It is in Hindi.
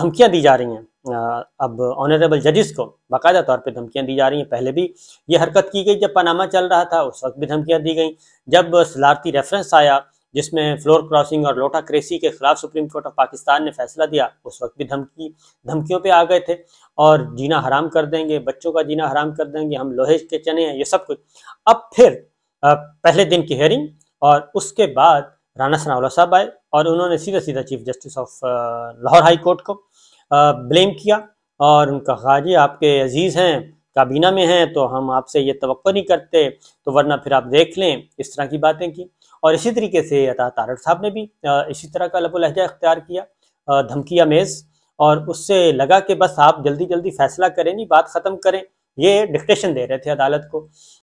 धमकियां दी जा रही हैं अब ऑनरेबल जजिस को बाकायदा तौर पे धमकियां दी जा रही हैं पहले भी ये हरकत की गई जब पनामा चल रहा था उस वक्त भी धमकियां दी गई जब सलारती रेफरेंस आया जिसमें फ्लोर क्रॉसिंग और लोटा क्रेसी के खिलाफ सुप्रीम कोर्ट ऑफ पाकिस्तान ने फैसला दिया उस वक्त भी धमकी धमकियों पे आ गए थे और जीना हराम कर देंगे बच्चों का जीना हराम कर देंगे हम लोहे के चने हैं ये सब कुछ अब फिर पहले दिन की हेयरिंग और उसके बाद राना सनावला साहब आए और उन्होंने सीधा सीधा chief justice of Lahore high court को ब्लेम uh, किया और उनका खाजी आपके अजीज़ हैं काबीना में हैं तो हम आपसे ये तो नहीं करते तो वरना फिर आप देख लें इस तरह की बातें की और इसी तरीके से अता तारड़ साहब ने भी uh, इसी तरह का लबो लहजा इख्तियार किया uh, धमकिया मेज़ और उससे लगा कि बस आप जल्दी जल्दी फैसला करें नहीं बात ख़त्म करें ये डिक्टेशन दे रहे थे अदालत को